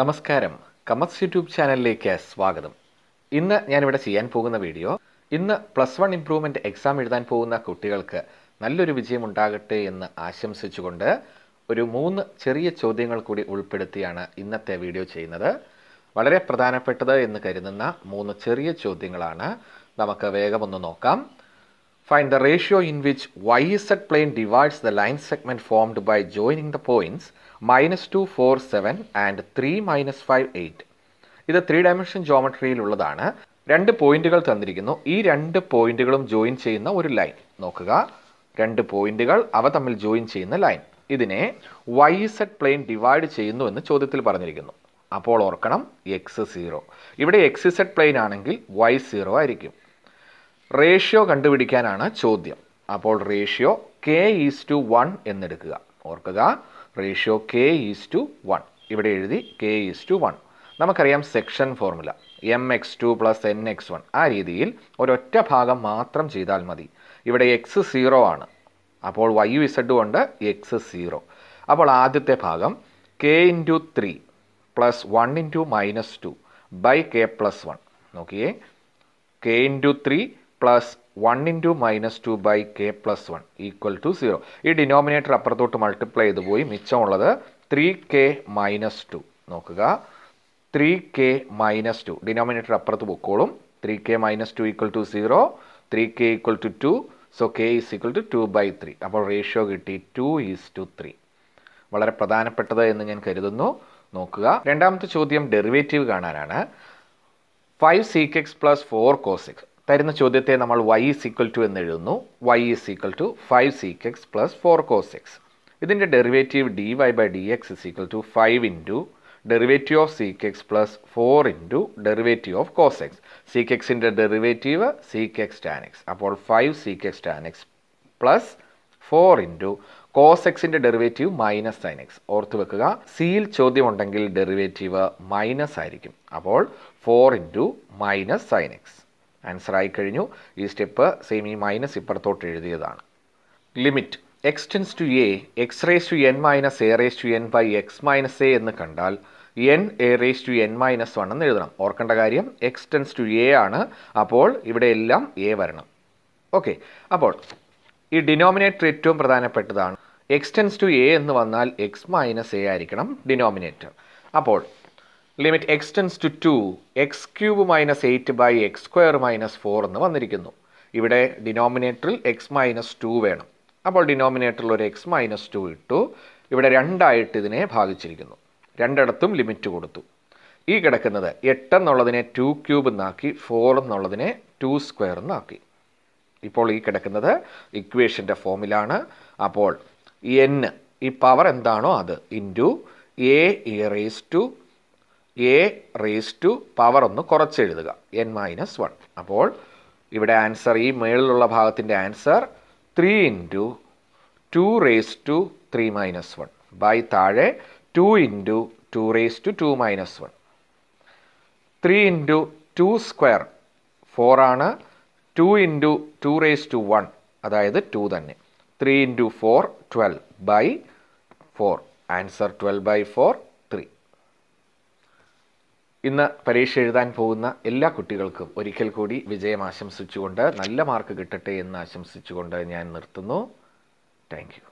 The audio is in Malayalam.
നമസ്കാരം കമക്സ് യൂട്യൂബ് ചാനലിലേക്ക് സ്വാഗതം ഇന്ന് ഞാനിവിടെ ചെയ്യാൻ പോകുന്ന വീഡിയോ ഇന്ന് പ്ലസ് വൺ ഇംപ്രൂവ്മെന്റ് എക്സാം എഴുതാൻ പോകുന്ന കുട്ടികൾക്ക് നല്ലൊരു വിജയം ഉണ്ടാകട്ടെ എന്ന് ആശംസിച്ചുകൊണ്ട് ഒരു മൂന്ന് ചെറിയ ചോദ്യങ്ങൾ കൂടി ഉൾപ്പെടുത്തിയാണ് ഇന്നത്തെ വീഡിയോ ചെയ്യുന്നത് വളരെ പ്രധാനപ്പെട്ടത് എന്ന് കരുതുന്ന മൂന്ന് ചെറിയ ചോദ്യങ്ങളാണ് നമുക്ക് വേഗമൊന്ന് നോക്കാം Find the ratio in which YZ plane divides the line segment formed by joining the points minus 2, 4, 7 and 3, minus 5, 8. ഇത് ത്രീ ഡയമെൻഷൻ ഉള്ളതാണ് രണ്ട് പോയിന്റുകൾ തന്നിരിക്കുന്നു ഈ രണ്ട് പോയിന്റുകളും ജോയിൻ ചെയ്യുന്ന ഒരു ലൈൻ നോക്കുക രണ്ട് പോയിന്റുകൾ അവ തമ്മിൽ ജോയിൻ ചെയ്യുന്ന ലൈൻ ഇതിനെ വൈ സെഡ് പ്ലെയിൻ ഡിവൈഡ് ചെയ്യുന്നു എന്ന് ചോദ്യത്തിൽ പറഞ്ഞിരിക്കുന്നു അപ്പോൾ ഓർക്കണം എക്സ് സീറോ ഇവിടെ എക്സ് സെഡ് പ്ലെയിൻ ആണെങ്കിൽ വൈ സീറോ ആയിരിക്കും റേഷ്യോ കണ്ടുപിടിക്കാനാണ് ചോദ്യം അപ്പോൾ ratio k is two one എന്നെടുക്കുക ഓർക്കുക ratio k is two one ഇവിടെ എഴുതി കെ ഈസ് ടു വൺ നമുക്കറിയാം section formula m x two plus n x one ആ രീതിയിൽ ഒരൊറ്റ ഭാഗം മാത്രം ചെയ്താൽ മതി ഇവിടെ എക്സ് സീറോ ആണ് അപ്പോൾ വൈ യു ഇസഡ് കൊണ്ട് എക്സ് സീറോ അപ്പോൾ ആദ്യത്തെ ഭാഗം k into three plus one into minus two by k plus one നോക്കിയേ k into three plus one into minus two by k plus one equal to zero ഈ ഡിനോമിനേറ്റർ അപ്പുറത്തോട്ട് മൾട്ടിപ്ലൈ ചെയ്ത് പോയി മിച്ചമുള്ളത് ത്രീ കെ മൈനസ് ടു നോക്കുക three k minus two denominator അപ്പുറത്ത് പൊക്കോളും three k minus two equal to zero three k equal to two so k is equal to two by three അപ്പോൾ റേഷ്യോ കിട്ടി ടു ഈസ് ടു ത്രീ വളരെ പ്രധാനപ്പെട്ടത് എന്ന് ഞാൻ കരുതുന്നു നോക്കുക രണ്ടാമത്തെ ചോദ്യം ഡെറിവേറ്റീവ് കാണാനാണ് five sec x plus four cos x തരുന്ന ചോദ്യത്തെ നമ്മൾ വൈ ഈസ് ഈക്വൽ ടു എന്ന് എഴുതുന്നു y is equal to five sec x plus four cos x ഇതിൻ്റെ derivative d y by d x is equal to five into derivative of sec x plus four into derivative of cos x sec കെക്സിൻ്റെ derivative sec x tan x അപ്പോൾ five sec x tan x plus four into cos എക്സിൻ്റെ ഡെറിവേറ്റീവ് മൈനസ് സൈൻ എക്സ് ഓർത്ത് വെക്കുക സിയിൽ ചോദ്യം ഉണ്ടെങ്കിൽ ഡെറിവേറ്റീവ് മൈനസ് ആയിരിക്കും അപ്പോൾ four into minus sine x answer ആയി കഴിഞ്ഞു ഈ സ്റ്റെപ്പ് സെയിം ഈ മൈനസ് ഇപ്പുറത്തോട്ട് എഴുതിയതാണ് limit x tends to a x raise to n minus a raise to n by x minus a എന്ന് കണ്ടാൽ n a raise to n minus one എന്ന് എഴുതണം ഓർക്കേണ്ട കാര്യം എക്സ് ടെൻസ് ടു എ ആണ് അപ്പോൾ ഇവിടെ എല്ലാം എ വരണം ഓക്കെ അപ്പോൾ ഈ ഡിനോമിനേറ്റർ ഏറ്റവും പ്രധാനപ്പെട്ടതാണ് എക്സ് ടെൻസ് ടു എ എന്ന് വന്നാൽ എക്സ് മൈനസ് എ ആയിരിക്കണം ഡിനോമിനേറ്റർ അപ്പോൾ limit x tends to two x cube minus eight by x square minus four എന്ന് വന്നിരിക്കുന്നു ഇവിടെ ഡിനോമിനേറ്ററിൽ എക്സ് മൈനസ് ടു വേണം അപ്പോൾ ഡിനോമിനേറ്ററിൽ ഒരു എക്സ് മൈനസ് ടു ഇട്ടു ഇവിടെ രണ്ടായിട്ട് ഇതിനെ ഭാഗിച്ചിരിക്കുന്നു രണ്ടിടത്തും ലിമിറ്റ് കൊടുത്തു ഈ കിടക്കുന്നത് എട്ട് എന്നുള്ളതിനെ ടു ക്യൂബ് എന്നാക്കി ഫോർ എന്നുള്ളതിനെ ടു സ്ക്വയർ എന്നാക്കി ഇപ്പോൾ ഈ കിടക്കുന്നത് ഇക്വേഷൻ്റെ ഫോമിലാണ് അപ്പോൾ എൻ ഈ പവർ എന്താണോ അത് into a raise to a raise to power ഒന്ന് കുറച്ചെഴുതുക എൻ മൈനസ് വൺ അപ്പോൾ ഇവിടെ ആൻസർ ഈ മേളിലുള്ള ഭാഗത്തിൻ്റെ answer three into two raise to three minus one by താഴെ two into two raise to two minus one three into two square ഫോറാണ് two into two raise to one അതായത് ടു തന്നെ three into four twelve by four answer twelve by four ഇന്ന് പരീക്ഷ എഴുതാൻ പോകുന്ന എല്ലാ കുട്ടികൾക്കും ഒരിക്കൽ കൂടി വിജയം ആശംസിച്ചുകൊണ്ട് നല്ല മാർക്ക് കിട്ടട്ടെ എന്ന് ആശംസിച്ചുകൊണ്ട് ഞാൻ നിർത്തുന്നു താങ്ക്